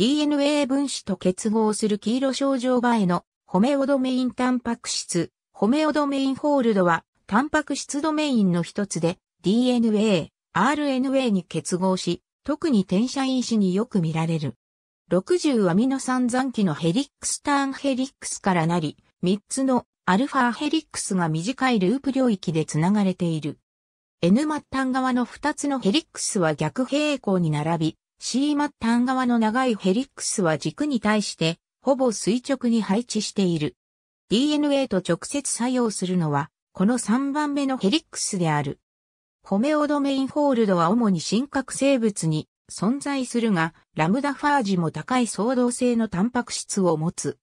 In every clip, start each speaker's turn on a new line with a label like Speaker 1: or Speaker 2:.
Speaker 1: DNA 分子と結合する黄色症状場へのホメオドメインタンパク質、ホメオドメインホールドはタンパク質ドメインの一つで DNA、RNA に結合し、特に転写因子によく見られる。60アミノ酸残機のヘリックスターンヘリックスからなり、3つのアルファヘリックスが短いループ領域でつながれている。N 末端側の2つのヘリックスは逆平行に並び、シーマッタン側の長いヘリックスは軸に対して、ほぼ垂直に配置している。DNA と直接作用するのは、この3番目のヘリックスである。ホメオドメインホールドは主に真核生物に存在するが、ラムダファージも高い相動性のタンパク質を持つ。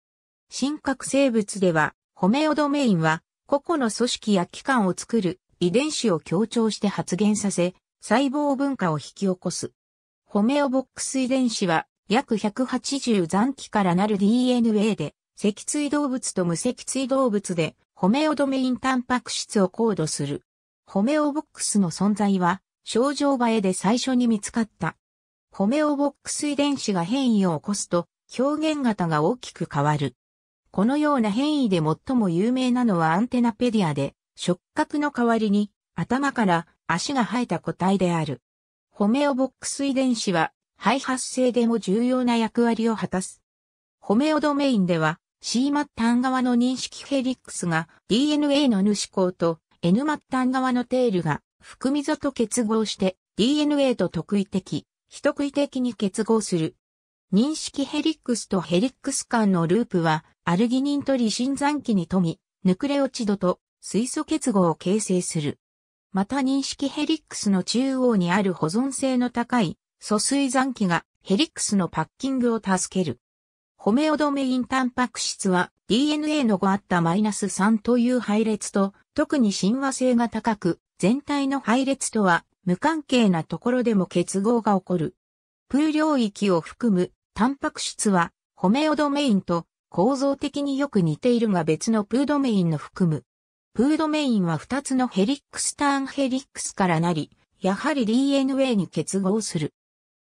Speaker 1: 真核生物では、ホメオドメインは、個々の組織や器官を作る遺伝子を強調して発現させ、細胞文化を引き起こす。ホメオボックス遺伝子は約180残機からなる DNA で、脊椎動物と無脊椎動物で、ホメオドメインタンパク質をコードする。ホメオボックスの存在は、症状映えで最初に見つかった。ホメオボックス遺伝子が変異を起こすと、表現型が大きく変わる。このような変異で最も有名なのはアンテナペディアで、触覚の代わりに頭から足が生えた個体である。ホメオボックス遺伝子は、肺発生でも重要な役割を果たす。ホメオドメインでは、C 末端側の認識ヘリックスが DNA の主項と N 末端側のテールが含み座と結合して DNA と特異的、非特異的に結合する。認識ヘリックスとヘリックス間のループはアルギニンとリシン酸に富み、ヌクレオチドと水素結合を形成する。また認識ヘリックスの中央にある保存性の高い疎水残機がヘリックスのパッキングを助ける。ホメオドメインタンパク質は DNA の5あったマイナス3という配列と特に親和性が高く全体の配列とは無関係なところでも結合が起こる。プー領域を含むタンパク質はホメオドメインと構造的によく似ているが別のプードメインの含むプードメインは2つのヘリックスターンヘリックスからなり、やはり DNA に結合する。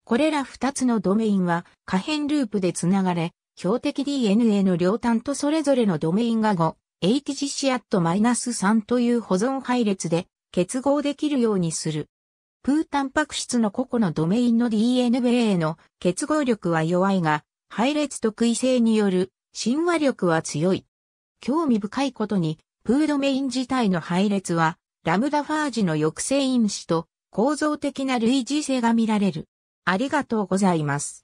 Speaker 1: これら2つのドメインは可変ループでつながれ、標的 DNA の両端とそれぞれのドメインが5、HGC-3 という保存配列で結合できるようにする。プータンパク質の個々のドメインの DNA の結合力は弱いが、配列特異性による親和力は強い。興味深いことに、フードメイン自体の配列は、ラムダファージの抑制因子と構造的な類似性が見られる。ありがとうございます。